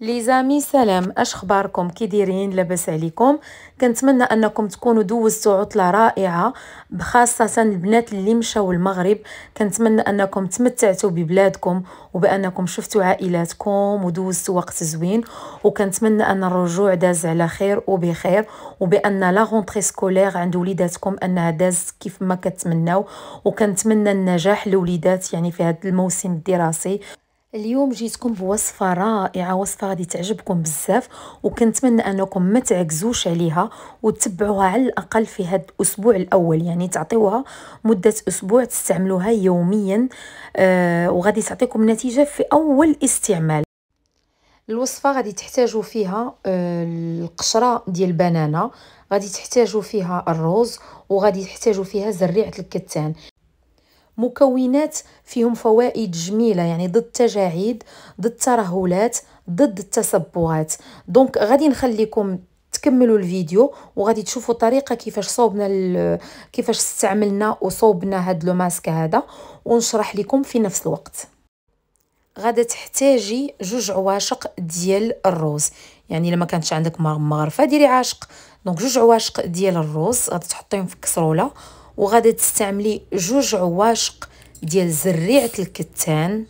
لي زامي سلام اش اخباركم كي دايرين لاباس عليكم كنتمنى انكم تكونوا دوزتوا عطله رائعه بخاصه البنات اللي مشاو المغرب كنتمنى انكم تمتعتوا ببلادكم وبانكم شفتوا عائلاتكم ودوزتوا وقت زوين وكنتمنى ان الرجوع داز على خير وبخير وبان لا غونطري سكولير عند وليداتكم انها دازت كيف ما كتمنوا وكنتمنى النجاح لوليدات يعني في هذا الموسم الدراسي اليوم جيتكم بوصفه رائعه وصفه غادي تعجبكم بزاف وكنتمنى انكم ما تعجزوش عليها وتتبعوها على الاقل في هاد الاسبوع الاول يعني تعطيوها مده اسبوع تستعملوها يوميا آه وغادي تعطيكم نتيجه في اول استعمال الوصفه غادي تحتاجوا فيها آه، القشره ديال البنانه غادي تحتاجوا فيها الروز وغادي تحتاجوا فيها زريعه الكتان مكونات فيهم فوائد جميله يعني ضد التجاعيد ضد الترهلات ضد التصبغات دونك غادي نخليكم تكملوا الفيديو وغادي تشوفوا طريقة كيفاش صوبنا كيفاش استعملنا وصوبنا هاد لو ماسك هذا ونشرح لكم في نفس الوقت غادا تحتاجي جوج عواشق ديال الروز يعني لما كانتش عندك مغرفه ديري عاشق دونك جوج عواشق ديال الروز غادي تحطيهم في كسروله وغادي تستعملي جوج عواشق ديال زريعه الكتان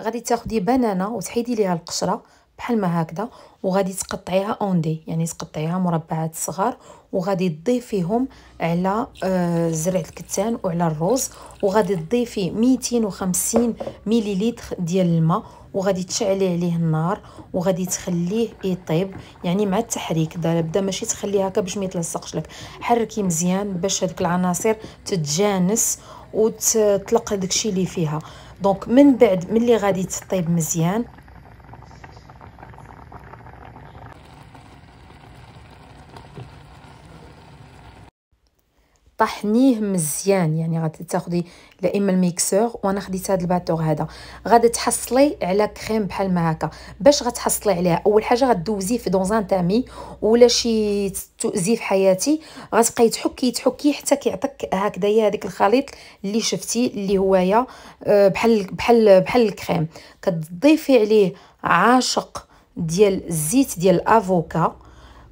غادي تاخدي بنانه وتحيدي ليها القشره بحال ما هكذا وغادي تقطعيها اوندي يعني تقطعيها مربعات صغار وغادي تضيفيهم على آه، زرع الكتان وعلى الروز وغادي تضيفي 250 مليليتر ديال الماء وغادي تشعلي عليه النار وغادي تخليه يطيب يعني مع التحريك دابا بدا ماشي تخليه هكا باش ما يتلصقش لك حركي مزيان باش هذيك العناصر تتجانس وتطلق داكشي اللي فيها دونك من بعد ملي غادي تطيب مزيان طحنيه مزيان يعني غادي تاخدي لا اما الميكسور وانا خديت هذا الباتور هذا غادي تحصلي على كريم بحال ما هكا باش غتحصلي عليها اول حاجه غدوزيه في دونزان تامي ولا شي تؤذي في حياتي غتبقاي تحكي تحكي حتى كيعطيك هكذايا هذيك الخليط اللي شفتي اللي هوايا آه، بحال بحال بحال الكريم كتضيفي عليه عاشق ديال الزيت ديال الافوكا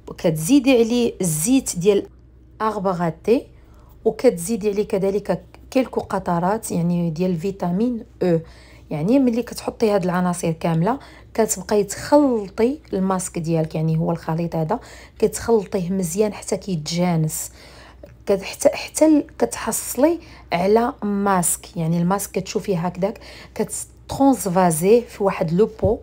وكتزيدي عليه الزيت ديال اربغاتي وكتزيدي عليه كذلك كيلكو قطرات يعني ديال فيتامين او e. يعني ملي كتحطي هاد العناصر كامله كتبقاي تخلطي الماسك ديالك يعني هو الخليط هذا كتخلطيه مزيان حتى كيتجانس حتى حتى كتحصلي على ماسك يعني الماسك كتشوفيه هكذاك كترانسفازيه في واحد لوبو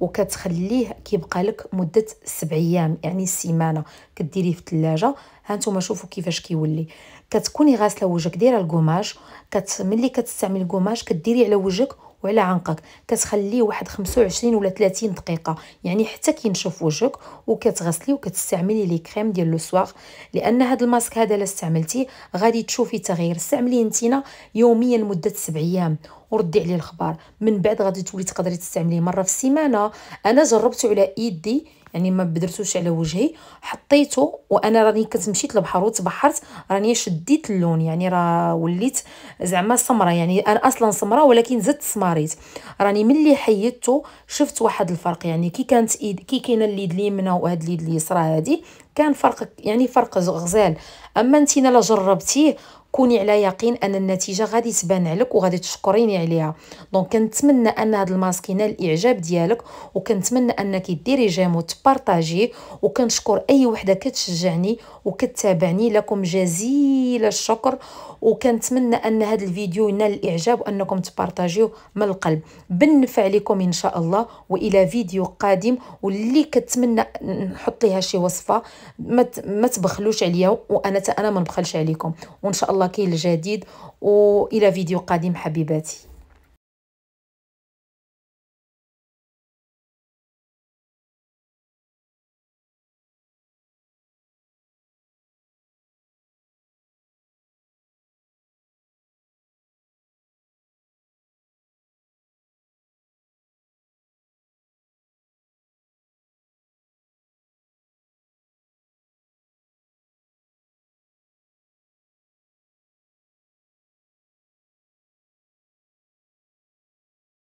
وكتخليه كيبقى لك مده 7 ايام يعني سيمانه كديريه في الثلاجه ها نتوما شوفوا كيفاش كيولي كتكوني غاسله وجهك دايره القماش كت... ملي كتستعملي القماش كديري على وجهك وعلى عنقك كتخليه واحد 25 ولا 30 دقيقه يعني حتى كينشف وجهك وكتغسلي وكتستعملي لي كريم ديال لو لان هذا الماسك هذا الا استعملتيه غادي تشوفي تغيير استعمليه نتينا يوميا مده 7 ايام وردي عليه الخبر من بعد غادي تولي تقدري تستعمليه مره في السيمانه انا جربته على ايدي يعني ما بدرتوش على وجهي حطيته وانا راني كنت مشيت للبحر وتبحرت راني شديت اللون يعني راه وليت زعما سمراء يعني انا اصلا سمراء ولكن زدت سماريت راني ملي حيدته شفت واحد الفرق يعني كي كانت ايد كي كاينه اليد اليمنى وهاد اليد اليسرى هادي كان فرق يعني فرق غزال اما انتينا لا جربتيه كوني على يقين ان النتيجه غادي تبان عليك وغادي تشكريني عليها دونك كنتمنى ان هذا الماسك ينال الاعجاب ديالك وكنتمنى انك ديري جيم وتبارطاجي وكنشكر اي وحده كتشجعني وكتتابعني لكم جزيل الشكر وكنتمنى ان هذا الفيديو ينال الاعجاب وانكم تبارطاجيوه من القلب بالنفع لكم ان شاء الله والى فيديو قادم واللي كتمنى نحط ليها شي وصفه ما تبخلوش عليا وانا انا ما نبخلش عليكم وان شاء الله كاين الجديد والى فيديو قادم حبيباتي